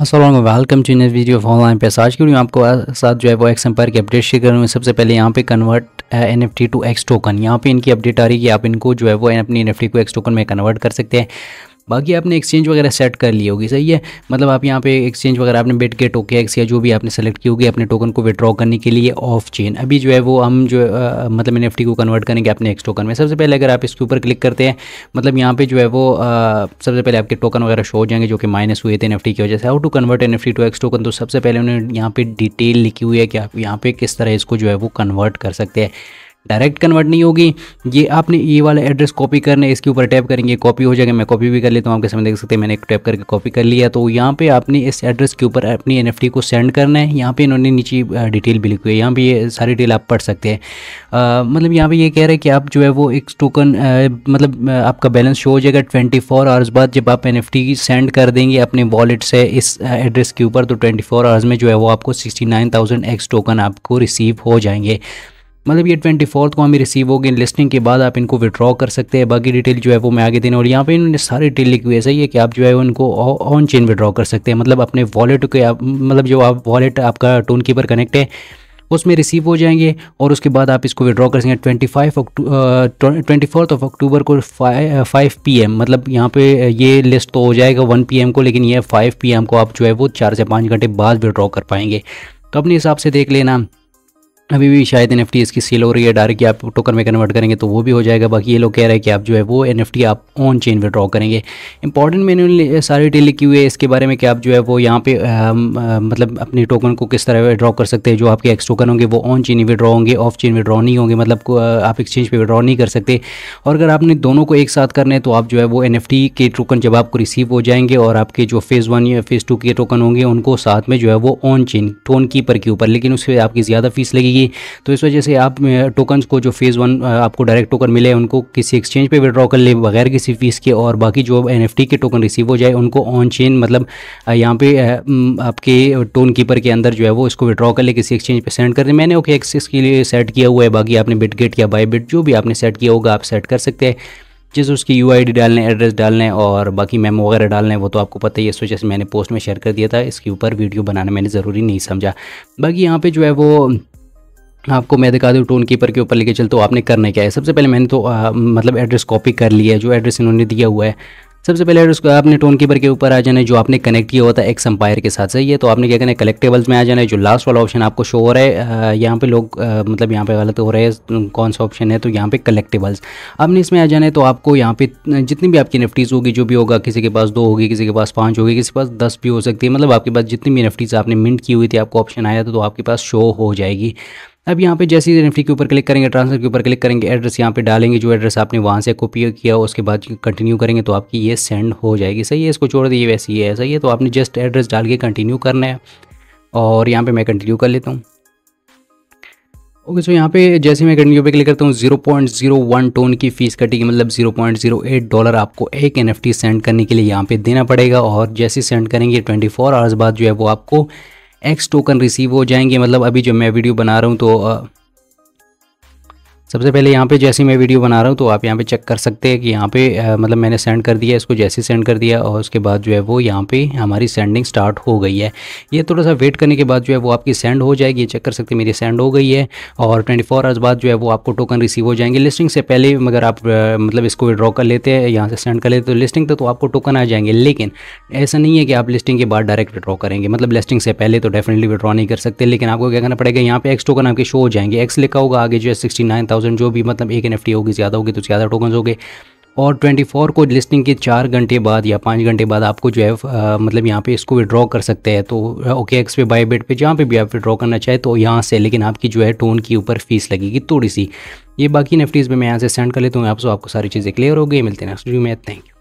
Aslam welcome to next video of online पैसा आज की आपको साथ जो है वो एक्स एम्पायर की अपडेट शेयर करूँगी सबसे पहले यहाँ पे convert N F T to X token यहाँ पे इनकी अपडेट आ रही है आप इनको जो है वो अपनी एन एफ टी को एक्स टोकन में कन्वर्ट कर सकते हैं बाकी आपने एक्सचेंज वगैरह सेट कर ली होगी सही है मतलब आप यहाँ पे एक्सचेंज वगैरह आपने बेट के एक्स या जो भी आपने सेलेक्ट की होगी अपने टोकन को विड्रॉ करने के लिए ऑफ चेन अभी जो है वो हम जो आ, मतलब एन को कन्वर्ट करेंगे अपने एक्स टोकन में सबसे पहले अगर आप इसके ऊपर क्लिक करते हैं मतलब यहाँ पर जो है वो आ, सबसे पहले आपके टोकन वगैरह शो हो जाएंगे जो कि माइनस हुए थे एन की वजह से how to convert N to X token तो सबसे पहले उन्होंने यहाँ पर डिटेल लिखी हुई है कि आप यहाँ पर किस तरह इसको जो है वो कन्वर्ट कर सकते हैं डायरेक्ट कन्वर्ट नहीं होगी ये आपने ये वाला एड्रेस कॉपी करने इसके ऊपर टैप करेंगे कॉपी हो जाएगा मैं कॉपी भी कर लेता हूँ आपके सामने देख सकते हैं मैंने एक टैप करके कॉपी कर लिया तो यहाँ पे आपने इस एड्रेस के ऊपर अपनी एन को सेंड करना है यहाँ पे इन्होंने नीचे डिटेल भी लिखी है यहाँ पर ये सारी डिटेल आप पढ़ सकते हैं मतलब यहाँ पर ये कह रहे हैं कि आप जो है वो एक टोकन मतलब आपका बैलेंस शो हो जाएगा ट्वेंटी फोर आवर्स बाद जब आप एन सेंड कर देंगे अपने वॉलेट से इस एड्रेस के ऊपर तो ट्वेंटी फोर आवर्स में जो है वो आपको sixty nine thousand X token आपको रिसीव हो जाएंगे मतलब ये ट्वेंटी फोर्थ को हमें रिसीव होगी लिस्टिंग के बाद आप इनको विड्रॉ कर सकते हैं बाकी डिटेल जो है वो मैं आगे देने और यहाँ पे इन्होंने सारी डिटेल लिखी हुई है सही है कि आप जो है उनको ऑन चेन विड्रॉ कर सकते हैं मतलब अपने वॉलेट के आप मतलब जो आप वॉलेट आपका टोन कीपर कनेक्ट है उसमें रिसीव हो जाएंगे और उसके बाद आप इसको विड्रॉ कर सकेंगे twenty five twenty fourth of October को फाइव पी एम मतलब यहाँ पे ये लिस्ट तो हो जाएगा वन पी एम को लेकिन ये फाइव पी एम को आप जो है वो चार से पाँच घंटे बाद विड्रॉ कर पाएंगे तो अपने हिसाब से देख लेना अभी भी शायद एन इसकी सेल हो रही है डायरेक्ट आप टोकन में कन्वर्ट करेंगे तो वो भी हो जाएगा बाकी ये लोग कह रहे हैं कि आप जो है वो एन आप ऑन चेन विड्रॉ करेंगे इंपॉर्टेंट मैंने सारी डिटेल लिखी हुई है इसके बारे में कि आप जो है वो यहाँ पे आ, मतलब अपने टोकन को किस तरह विड्रॉ कर सकते हैं जो आपके एक्स टोकन होंगे वो ऑन चेन विड्रॉ होंगे ऑफ चेन विड्रॉ नहीं होंगे मतलब आप एक्सचेंज पर विड्रॉ नहीं कर सकते और अगर आपने दोनों को एक साथ करना है तो आप जो है वो एन के टोकन जब आपको रिसीव हो जाएंगे और आपके जो फेज़ वन या फेज़ टू के टोकन होंगे उनको साथ में जो है वो ऑन चेन टोन कीपर के ऊपर लेकिन उससे आपकी ज़्यादा फीस लगेगी जाएगी तो इस वजह से आप टोकन्स को जो फेज़ वन आपको डायरेक्ट टोकन मिले उनको किसी एक्सचेंज पे विड्रॉ कर ले बगैर किसी फीस के और बाकी जो एन के टोकन रिसीव हो जाए उनको ऑन चेन मतलब यहाँ पे आपके टोन कीपर के अंदर जो है वो इसको विड्रॉ कर ले किसी एक्सचेंज पे सेंड कर दे मैंने ओके एक्सेस के लिए सेट किया हुआ है बाकी आपने बिटगेट या बाई बिट जो भी आपने सेट किया होगा आप सेट कर सकते हैं जैसे उसकी यू आई डी डालने एड्रेस डालने और बाकी मेमो वगैरह डालने वो तो आपको पता ही है इस वजह से मैंने पोस्ट में शेयर कर दिया था इसके ऊपर वीडियो बनाना मैंने ज़रूरी नहीं समझा बाकी यहाँ पे जो है वो आपको मैं दिखा दूँ टोन कीपर के ऊपर लेके चल तो आपने करना क्या है सबसे पहले मैंने तो आ, मतलब एड्रेस कॉपी कर लिया है जो एड्रेस इन्होंने दिया हुआ है सबसे पहले एड्रेस आपने टोन कीपर के ऊपर आ जाना है जो आपने कनेक्ट किया हुआ था एक्स एम्पायर के साथ सही है तो आपने क्या करना है कलेक्टेबल्स में आ जाना है जो लास्ट वाला ऑप्शन आपको शो हो रहा है यहाँ पे लोग आ, मतलब यहाँ पे गलत हो रहे हैं तो कौन सा ऑप्शन है तो यहाँ पे कलेक्टेबल्स आपने इसमें आ जाना है तो आपको यहाँ पे जितनी भी आपकी निफ्टीज़ होगी जो भी होगा किसी के पास दो होगी किसी के पास पाँच होगी किसी के पास दस भी हो सकती है मतलब आपके पास जितनी भी निफ्टीज़ आपने मिट की हुई थी आपको ऑप्शन आया था तो आपके पास शो हो जाएगी अब यहाँ पे जैसे ही निफ्टी के ऊपर क्लिक करेंगे ट्रांसफर के ऊपर क्लिक करेंगे एड्रेस यहाँ पे डालेंगे जो एड्रेस आपने वहाँ से कॉपी किया उसके बाद कंटिन्यू करेंगे तो आपकी ये सेंड हो जाएगी सही है इसको छोड़ दिए वैसे ही है सही है तो आपने जस्ट एड्रेस डाल के कंटिन्यू करना है और यहाँ पर मैं कंटिन्यू कर लेता हूँ ओके okay, सो so यहाँ पे जैसे मैं कंटिन्यू पे क्लिक करता हूँ 0.01 टोन की फीस कटेगी मतलब 0.08 डॉलर आपको एक एनएफटी सेंड करने के लिए यहाँ पे देना पड़ेगा और जैसे सेंड करेंगे 24 आवर्स बाद जो है वो आपको एक्स टोकन रिसीव हो जाएंगे मतलब अभी जो मैं वीडियो बना रहा हूँ तो सबसे पहले यहाँ पे जैसे मैं वीडियो बना रहा हूँ तो आप यहाँ पे चेक कर सकते हैं कि यहाँ पे आ, मतलब मैंने सेंड कर दिया इसको जैसे सेंड कर दिया और उसके बाद जो है वो यहाँ पे हमारी सेंडिंग स्टार्ट हो गई है ये थोड़ा सा वेट करने के बाद जो है वो आपकी सेंड हो जाएगी चेक कर सकते हैं मेरी सेंड हो गई है और ट्वेंटी फोर आवर्स बाद जो है वो आपको टोकन रिसीव हो जाएंगे लिस्टिंग से पहले मगर आप मतलब इसको विड्रॉ कर लेते हैं यहाँ से सेंड कर लेते तो लिस्टिंग तो आपको टोकन आ जाएंगे लेकिन ऐसा नहीं है कि आप लिस्टिंग के बाद डायरेक्ट विड्रॉ करेंगे मतलब लिस्टिंग से पहले तो डेफिनेटली विड्रॉ नहीं कर सकते लेकिन आपको क्या करना पड़ेगा यहाँ पे एक्स टोकन आपके शो हो जाएंगे एक्स लिखा होगा आगे जो है सिक्सटी थाउजेंड जो भी मतलब एक एन होगी ज़्यादा होगी तो ज़्यादा टोकन हो गए और 24 को लिस्टिंग के चार घंटे बाद या पाँच घंटे बाद आपको जो है आ, मतलब यहाँ पे इसको विड्रॉ कर सकते हैं तो ओके एक्स पे बाई बेट पर जहाँ पे भी आप विड्रॉ करना चाहे तो यहाँ से लेकिन आपकी जो है टोन के ऊपर फीस लगेगी थोड़ी सी ये बाकी नेफ्टीज़ में मैं यहाँ से सेंड कर लेता हूँ आपसे आपको सारी चीज़ें क्लियर हो गई मिलते हैं नेक्स्ट वीडियो में थैंक यू